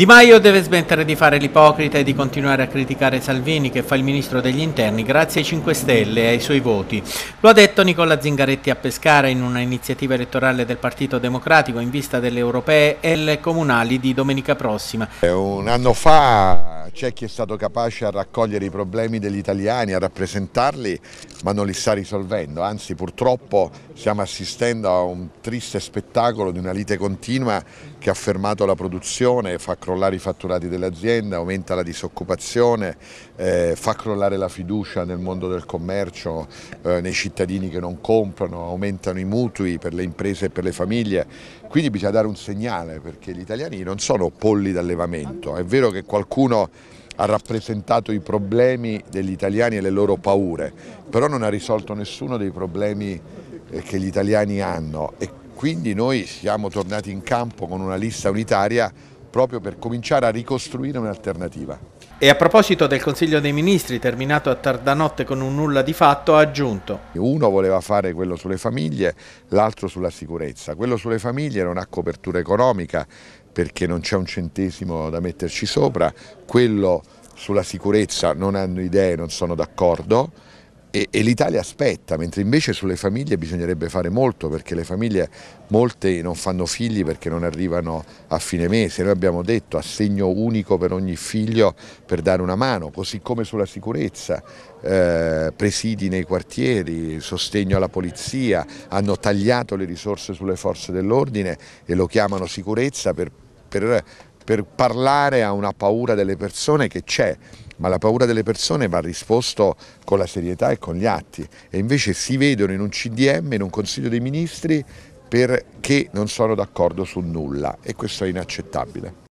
Di Maio deve smettere di fare l'ipocrita e di continuare a criticare Salvini che fa il ministro degli interni grazie ai 5 Stelle e ai suoi voti. Lo ha detto Nicola Zingaretti a Pescara in una iniziativa elettorale del Partito Democratico in vista delle europee e le comunali di domenica prossima. Eh, un anno fa c'è chi è stato capace a raccogliere i problemi degli italiani, a rappresentarli, ma non li sta risolvendo. Anzi, purtroppo stiamo assistendo a un triste spettacolo di una lite continua che ha fermato la produzione, fa crollare i fatturati dell'azienda, aumenta la disoccupazione, eh, fa crollare la fiducia nel mondo del commercio, eh, nei cittadini che non comprano, aumentano i mutui per le imprese e per le famiglie. Quindi bisogna dare un segnale perché gli italiani non sono polli d'allevamento. È vero che qualcuno ha rappresentato i problemi degli italiani e le loro paure, però non ha risolto nessuno dei problemi eh, che gli italiani hanno e quindi noi siamo tornati in campo con una lista unitaria proprio per cominciare a ricostruire un'alternativa. E a proposito del Consiglio dei Ministri, terminato a tardanotte con un nulla di fatto, ha aggiunto. Uno voleva fare quello sulle famiglie, l'altro sulla sicurezza. Quello sulle famiglie non ha copertura economica perché non c'è un centesimo da metterci sopra, quello sulla sicurezza non hanno idee, non sono d'accordo e, e l'Italia aspetta, mentre invece sulle famiglie bisognerebbe fare molto perché le famiglie molte non fanno figli perché non arrivano a fine mese, noi abbiamo detto assegno unico per ogni figlio per dare una mano, così come sulla sicurezza, eh, presidi nei quartieri, sostegno alla polizia, hanno tagliato le risorse sulle forze dell'ordine e lo chiamano sicurezza per, per per parlare a una paura delle persone che c'è, ma la paura delle persone va risposto con la serietà e con gli atti e invece si vedono in un CDM, in un Consiglio dei Ministri perché non sono d'accordo su nulla e questo è inaccettabile.